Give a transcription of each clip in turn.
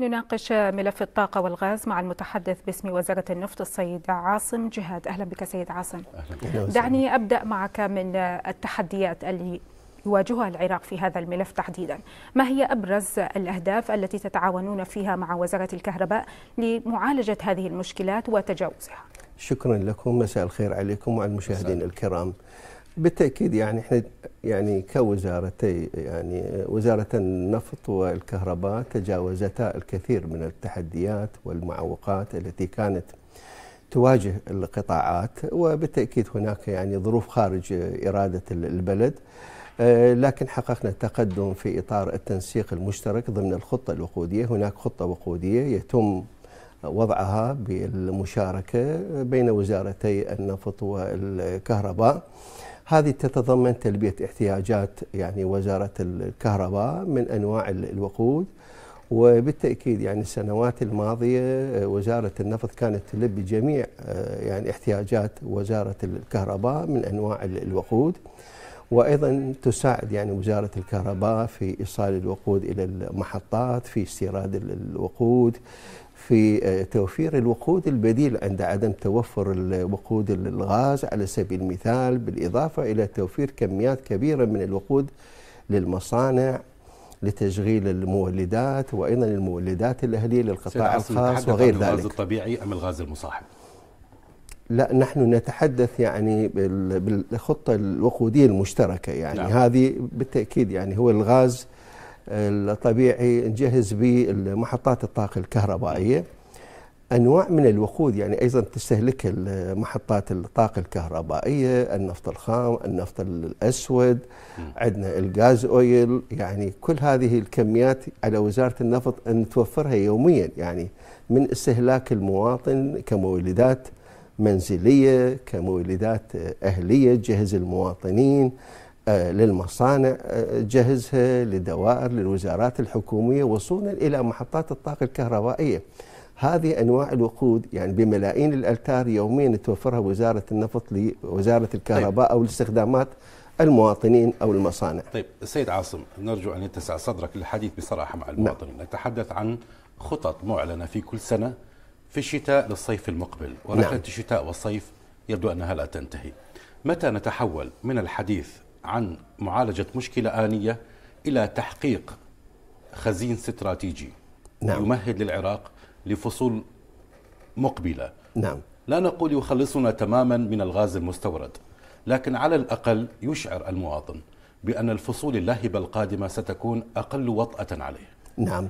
نناقش ملف الطاقة والغاز مع المتحدث باسم وزارة النفط السيد عاصم جهاد أهلا بك سيد عاصم أهلا دعني أبدأ معك من التحديات اللي يواجهها العراق في هذا الملف تحديدا ما هي أبرز الأهداف التي تتعاونون فيها مع وزارة الكهرباء لمعالجة هذه المشكلات وتجاوزها شكرا لكم مساء الخير عليكم وعلى المشاهدين الكرام بالتاكيد يعني احنا يعني كوزارتي يعني وزاره النفط والكهرباء تجاوزتا الكثير من التحديات والمعوقات التي كانت تواجه القطاعات وبالتاكيد هناك يعني ظروف خارج اراده البلد آه، لكن حققنا تقدم في اطار التنسيق المشترك ضمن الخطه الوقوديه، هناك خطه وقوديه يتم وضعها بالمشاركه بين وزارتي النفط والكهرباء. هذه تتضمن تلبية احتياجات يعني وزارة الكهرباء من أنواع الوقود وبالتأكيد يعني السنوات الماضية آه، وزارة النفط كانت تلبي جميع آه، يعني احتياجات وزارة الكهرباء من أنواع الوقود وايضا تساعد يعني وزاره الكهرباء في ايصال الوقود الى المحطات في استيراد الوقود في آه، توفير الوقود البديل عند عدم توفر الوقود الغاز على سبيل المثال بالاضافه الى توفير كميات كبيره من الوقود للمصانع لتشغيل المولدات وايضا المولدات الاهليه للقطاع الخاص وغير ذلك. الغاز الطبيعي ام الغاز المصاحب؟ لا نحن نتحدث يعني بالخطة الوقودية المشتركة يعني نعم. هذه بالتأكيد يعني هو الغاز آه، الطبيعي نجهز به محطات الطاقة الكهربائية أنواع من الوقود يعني أيضا تستهلك محطات الطاقة الكهربائية النفط الخام النفط الأسود عندنا الغاز أويل يعني كل هذه الكميات على وزارة النفط أن توفرها يوميا يعني من استهلاك المواطن كمولدات منزليه كمولدات اهليه تجهز المواطنين آه، للمصانع آه، جهزها لدوائر للوزارات الحكوميه وصولا الى محطات الطاقه الكهربائيه هذه انواع الوقود يعني بملايين الالتار يوميا توفرها وزاره النفط لوزاره الكهرباء طيب. او لاستخدامات المواطنين او المصانع. طيب السيد عاصم نرجو ان يتسع صدرك للحديث بصراحه مع نعم. المواطنين، نعم. نتحدث عن خطط معلنه في كل سنه في الشتاء للصيف المقبل ورحلة نعم. الشتاء والصيف يبدو أنها لا تنتهي متى نتحول من الحديث عن معالجة مشكلة آنية إلى تحقيق خزين استراتيجي نعم. يمهد للعراق لفصول مقبلة نعم لا نقول يخلصنا تماما من الغاز المستورد لكن على الأقل يشعر المواطن بأن الفصول اللاهبة القادمة ستكون أقل وطأة عليه نعم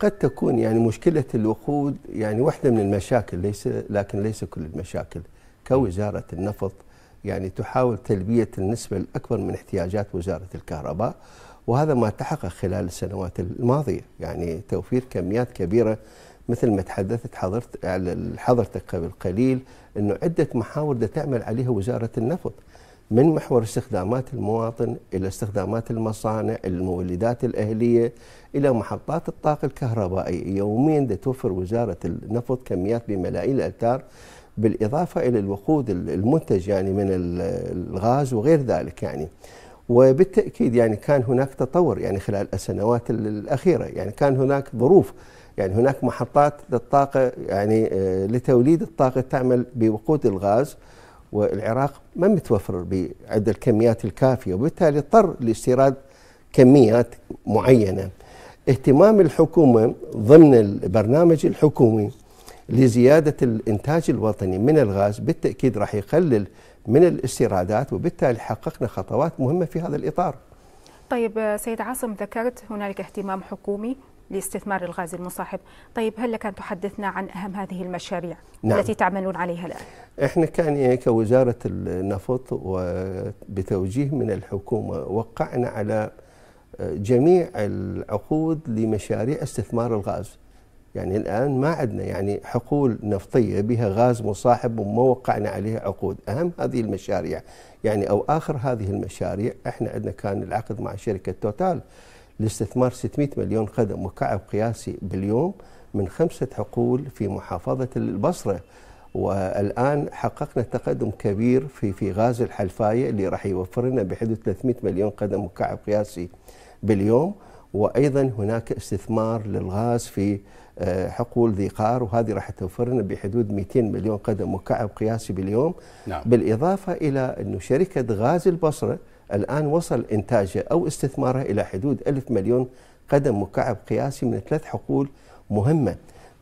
قد تكون يعني مشكلة الوقود يعني واحدة من المشاكل ليس لكن ليس كل المشاكل كوزارة النفط يعني تحاول تلبية النسبة الأكبر من احتياجات وزارة الكهرباء وهذا ما تحقق خلال السنوات الماضية يعني توفير كميات كبيرة مثل ما تحدثت حضرت حضرتك قبل قليل أنه عدة محاور تعمل عليها وزارة النفط من محور استخدامات المواطن إلى استخدامات المصانع المولدات الأهلية إلى محطات الطاقة الكهربائية يوميا توفر وزارة النفط كميات بملايين الأمتار بالإضافة إلى الوقود المنتج يعني من الغاز وغير ذلك يعني وبالتأكيد يعني كان هناك تطور يعني خلال السنوات الأخيرة يعني كان هناك ظروف يعني هناك محطات للطاقة يعني آه، لتوليد الطاقة تعمل بوقود الغاز والعراق ما متوفر بعد الكميات الكافيه وبالتالي اضطر لاستيراد كميات معينه. اهتمام الحكومه ضمن البرنامج الحكومي لزياده الانتاج الوطني من الغاز بالتاكيد راح يقلل من الاستيرادات وبالتالي حققنا خطوات مهمه في هذا الاطار. طيب سيد عاصم ذكرت هنالك اهتمام حكومي لاستثمار الغاز المصاحب طيب هل لك أن تحدثنا عن أهم هذه المشاريع نعم. التي تعملون عليها الآن إحنا كان كوزارة النفط وبتوجيه من الحكومة وقعنا على جميع العقود لمشاريع استثمار الغاز يعني الآن ما عندنا يعني حقول نفطية بها غاز مصاحب وما وقعنا عليها عقود أهم هذه المشاريع يعني أو آخر هذه المشاريع إحنا عندنا كان العقد مع شركة توتال لاستثمار 600 مليون قدم وكعب قياسي باليوم من خمسة حقول في محافظة البصرة والآن حققنا تقدم كبير في في غاز الحلفاية اللي راح يوفر لنا بحدود 300 مليون قدم مكعب قياسي باليوم وأيضا هناك استثمار للغاز في آه، حقول ذي قار وهذه راح توفر لنا بحدود 200 مليون قدم مكعب قياسي باليوم نعم. بالإضافة إلى أن شركة غاز البصرة الآن وصل إنتاجه أو استثماره إلى حدود ألف مليون قدم مكعب قياسي من ثلاث حقول مهمة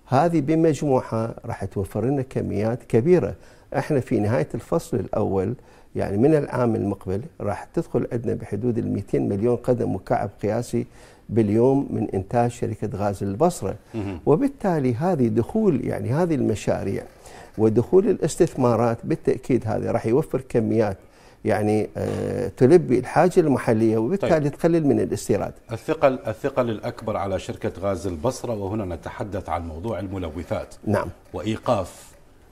هذه بمجموعها راح توفر لنا كميات كبيرة احنا في نهاية الفصل الأول يعني من العام المقبل راح تدخل عندنا بحدود ال 200 مليون قدم مكعب قياسي باليوم من إنتاج شركة غاز البصرة وبالتالي هذه دخول يعني هذه المشاريع ودخول الاستثمارات بالتأكيد هذه راح يوفر كميات يعني آه، تلبي الحاجه المحليه وبالتالي طيب. تقلل من الاستيراد. الثقل الثقل الاكبر على شركه غاز البصره وهنا نتحدث عن موضوع الملوثات. نعم. وايقاف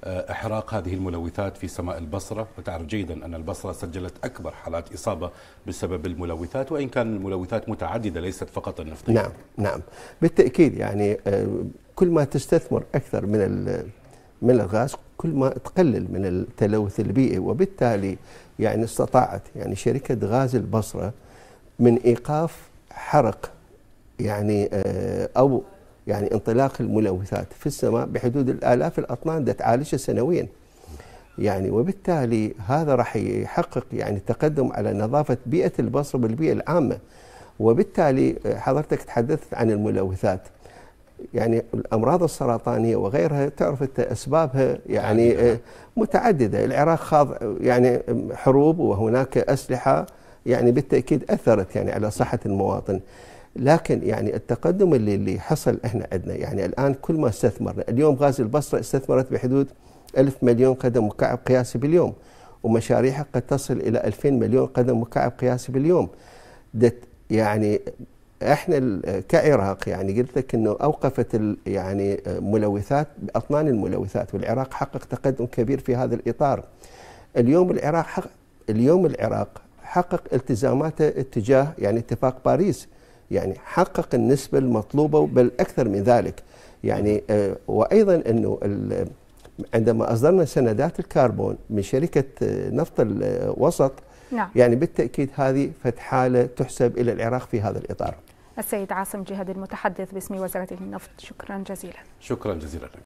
آه، احراق هذه الملوثات في سماء البصره، وتعرف جيدا ان البصره سجلت اكبر حالات اصابه بسبب الملوثات وان كان الملوثات متعدده ليست فقط النفطيه. نعم نعم بالتاكيد يعني آه، كل ما تستثمر اكثر من من الغاز كل ما تقلل من التلوث البيئي وبالتالي يعني استطاعت يعني شركة غاز البصرة من إيقاف حرق يعني آه، أو يعني انطلاق الملوثات في السماء بحدود الآلاف الأطنان تعالجها سنويا يعني وبالتالي هذا راح يحقق يعني تقدم على نظافة بيئة البصرة بالبيئة العامة وبالتالي آه، حضرتك تحدثت عن الملوثات يعني الامراض السرطانيه وغيرها تعرف انت اسبابها يعني نعم. آه، متعدده، العراق خاض يعني حروب وهناك اسلحه يعني بالتاكيد اثرت يعني على صحه المواطن. لكن يعني التقدم اللي اللي حصل احنا عندنا يعني الان كل ما استثمرنا، اليوم غاز البصره استثمرت بحدود 1000 مليون قدم مكعب قياسي باليوم ومشاريعها قد تصل الى 2000 مليون قدم مكعب قياسي باليوم. يعني احنا كعراق يعني قلت لك انه اوقفت يعني ملوثات اطنان الملوثات والعراق حقق تقدم كبير في هذا الاطار. اليوم العراق حق اليوم العراق حقق التزاماته اتجاه يعني اتفاق باريس يعني حقق النسبه المطلوبه بل اكثر من ذلك. يعني آه، وايضا انه عندما اصدرنا سندات الكربون من شركه آه، نفط الوسط نعم. يعني بالتاكيد هذه فتحاله تحسب الى العراق في هذا الاطار السيد عاصم جهاد المتحدث باسم وزارة النفط شكرا جزيلا شكرا جزيلا